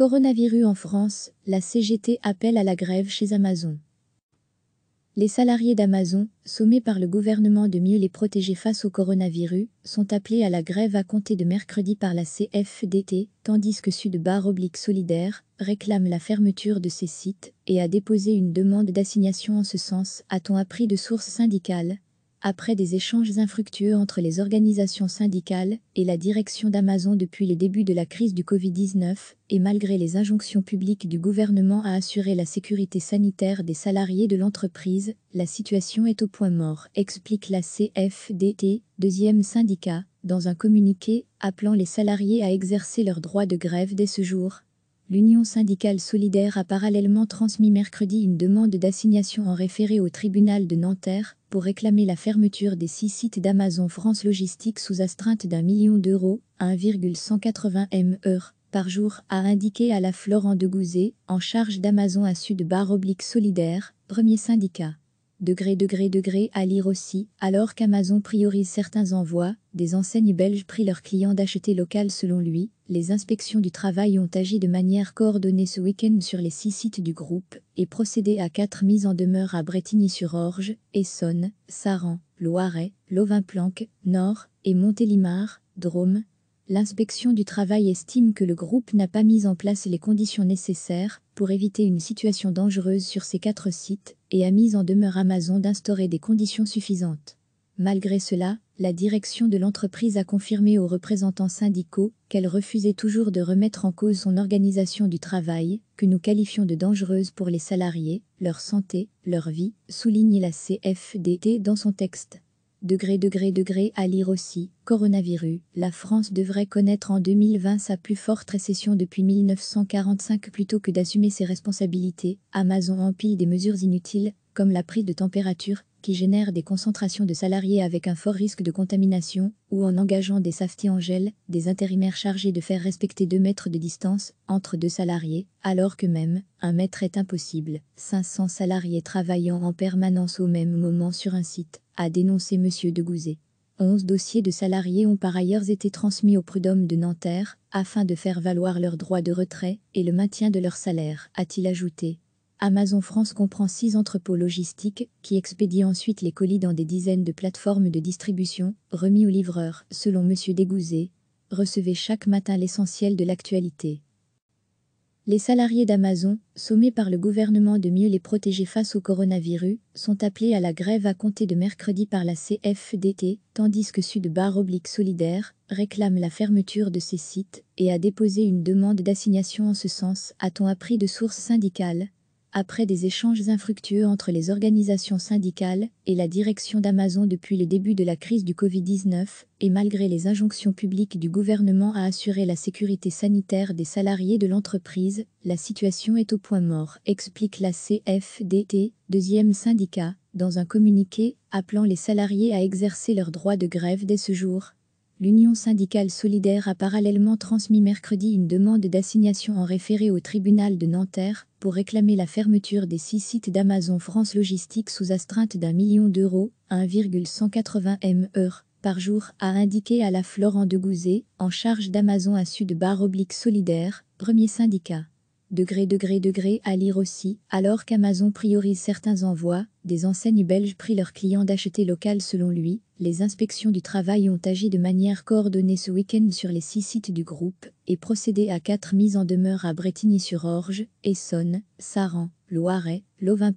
Coronavirus en France, la CGT appelle à la grève chez Amazon. Les salariés d'Amazon, sommés par le gouvernement de mieux les protéger face au coronavirus, sont appelés à la grève à compter de mercredi par la CFDT, tandis que Sud Bar Oblique Solidaire réclame la fermeture de ces sites et a déposé une demande d'assignation en ce sens, a-t-on appris de sources syndicales, après des échanges infructueux entre les organisations syndicales et la direction d'Amazon depuis les débuts de la crise du Covid-19, et malgré les injonctions publiques du gouvernement à assurer la sécurité sanitaire des salariés de l'entreprise, la situation est au point mort, explique la CFDT, deuxième syndicat, dans un communiqué appelant les salariés à exercer leur droit de grève dès ce jour, l'Union syndicale solidaire a parallèlement transmis mercredi une demande d'assignation en référé au tribunal de Nanterre pour réclamer la fermeture des six sites d'Amazon France Logistique sous astreinte d'un million d'euros 1,180 m par jour, a indiqué à la Florent de Gouzet, en charge d'Amazon à Sud Oblique Solidaire, premier syndicat degré degré degré à lire aussi, alors qu'Amazon priorise certains envois, des enseignes belges prient leurs clients d'acheter local selon lui, les inspections du travail ont agi de manière coordonnée ce week-end sur les six sites du groupe et procédé à quatre mises en demeure à Bretigny-sur-Orge, Essonne, Saran, Loiret, lovin Nord et Montélimar, Drôme, l'inspection du travail estime que le groupe n'a pas mis en place les conditions nécessaires pour éviter une situation dangereuse sur ces quatre sites et a mis en demeure Amazon d'instaurer des conditions suffisantes. Malgré cela, la direction de l'entreprise a confirmé aux représentants syndicaux qu'elle refusait toujours de remettre en cause son organisation du travail, que nous qualifions de dangereuse pour les salariés, leur santé, leur vie, souligne la CFDT dans son texte. Degré, degré, degré à lire aussi. Coronavirus. La France devrait connaître en 2020 sa plus forte récession depuis 1945 plutôt que d'assumer ses responsabilités. Amazon empile des mesures inutiles comme la prise de température, qui génère des concentrations de salariés avec un fort risque de contamination, ou en engageant des safety en gel, des intérimaires chargés de faire respecter 2 mètres de distance entre deux salariés, alors que même, un mètre est impossible. 500 salariés travaillant en permanence au même moment sur un site, a dénoncé M. de Gouzet. 11 dossiers de salariés ont par ailleurs été transmis au prud'homme de Nanterre, afin de faire valoir leur droit de retrait et le maintien de leur salaire, a-t-il ajouté. Amazon France comprend six entrepôts logistiques qui expédient ensuite les colis dans des dizaines de plateformes de distribution, remis aux livreurs, selon M. Dégouzé. recevait chaque matin l'essentiel de l'actualité. Les salariés d'Amazon, sommés par le gouvernement de mieux les protéger face au coronavirus, sont appelés à la grève à compter de mercredi par la CFDT, tandis que Sud Bar Oblique Solidaire réclame la fermeture de ces sites et a déposé une demande d'assignation en ce sens, a-t-on appris de sources syndicales après des échanges infructueux entre les organisations syndicales et la direction d'Amazon depuis le début de la crise du Covid-19, et malgré les injonctions publiques du gouvernement à assurer la sécurité sanitaire des salariés de l'entreprise, la situation est au point mort, explique la CFDT, deuxième syndicat, dans un communiqué appelant les salariés à exercer leur droit de grève dès ce jour, l'Union syndicale solidaire a parallèlement transmis mercredi une demande d'assignation en référé au tribunal de Nanterre pour réclamer la fermeture des six sites d'Amazon France Logistique sous astreinte d'un million d'euros, 1,180 m par jour, a indiqué à la Florent de Gouzet, en charge d'Amazon à Sud Oblique Solidaire, premier syndicat. Degré, degré, degré à lire aussi, alors qu'Amazon priorise certains envois, des enseignes belges prient leurs clients d'acheter local selon lui, les inspections du travail ont agi de manière coordonnée ce week-end sur les six sites du groupe et procédé à quatre mises en demeure à Bretigny-sur-Orge, Essonne, Saran, Loiret, lovin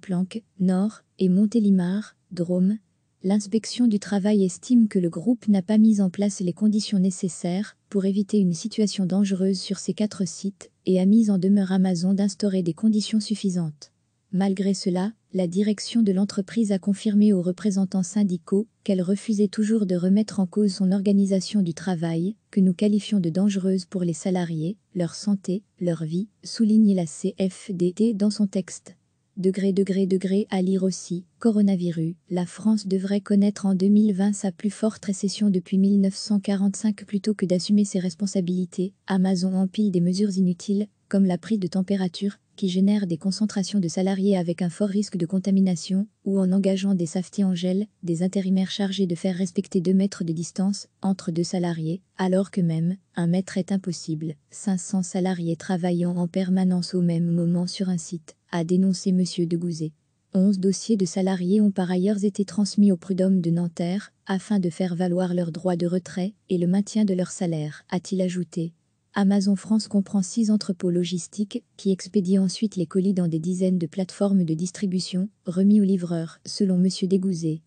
Nord et Montélimar, Drôme. L'inspection du travail estime que le groupe n'a pas mis en place les conditions nécessaires pour éviter une situation dangereuse sur ces quatre sites et a mis en demeure Amazon d'instaurer des conditions suffisantes. Malgré cela, la direction de l'entreprise a confirmé aux représentants syndicaux qu'elle refusait toujours de remettre en cause son organisation du travail, que nous qualifions de dangereuse pour les salariés, leur santé, leur vie, souligne la CFDT dans son texte. Degré, degré, degré, à lire aussi, coronavirus, la France devrait connaître en 2020 sa plus forte récession depuis 1945 plutôt que d'assumer ses responsabilités, Amazon empile des mesures inutiles, comme la prise de température, qui génère des concentrations de salariés avec un fort risque de contamination, ou en engageant des safetés en gel, des intérimaires chargés de faire respecter 2 mètres de distance entre deux salariés, alors que même, un mètre est impossible, 500 salariés travaillant en permanence au même moment sur un site, a dénoncé M. Degouzet. Onze dossiers de salariés ont par ailleurs été transmis au prud'homme de Nanterre afin de faire valoir leurs droits de retrait et le maintien de leur salaire, a-t-il ajouté. Amazon France comprend six entrepôts logistiques qui expédient ensuite les colis dans des dizaines de plateformes de distribution, remis aux livreurs, selon M. Dégouzet.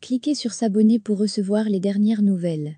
Cliquez sur S'abonner pour recevoir les dernières nouvelles.